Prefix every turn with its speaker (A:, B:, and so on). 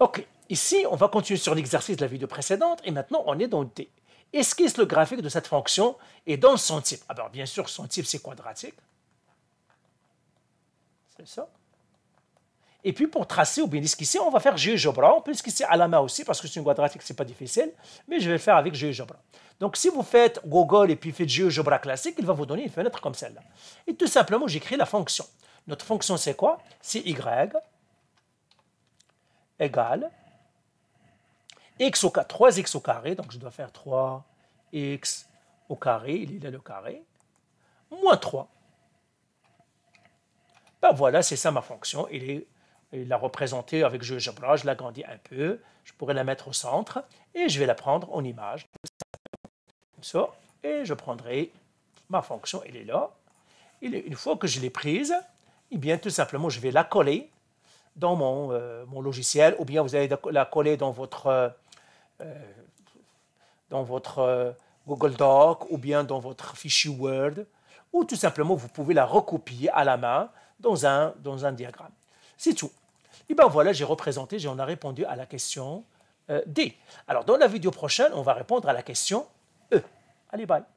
A: OK, ici, on va continuer sur l'exercice de la vidéo précédente et maintenant, on est dans le D. Esquisse le graphique de cette fonction et donne son type. Alors, ah ben, bien sûr, son type, c'est quadratique. C'est ça. Et puis, pour tracer ou bien esquisser, on va faire GeoGebra. On peut esquisser à la main aussi parce que c'est une quadratique, n'est pas difficile. Mais je vais le faire avec GeoGebra. Donc, si vous faites Google et puis faites GeoGebra classique, il va vous donner une fenêtre comme celle-là. Et tout simplement, j'écris la fonction. Notre fonction, c'est quoi C'est y égale x au, 3x au carré, donc je dois faire 3x au carré, il est le carré, moins 3. Ben voilà, c'est ça ma fonction, il est il l'a représentée avec je je je l'agrandis un peu, je pourrais la mettre au centre, et je vais la prendre en image, comme ça, et je prendrai ma fonction, elle est là. Et une fois que je l'ai prise, eh bien, tout simplement, je vais la coller dans mon, euh, mon, logiciel, ou bien vous allez la coller dans votre, euh, euh, dans votre Google Doc, ou bien dans votre fichier Word, ou tout simplement vous pouvez la recopier à la main dans un, dans un diagramme. C'est tout. Et bien voilà, j'ai représenté, j'en a répondu à la question D. Alors dans la vidéo prochaine, on va répondre à la question E. Allez, bye.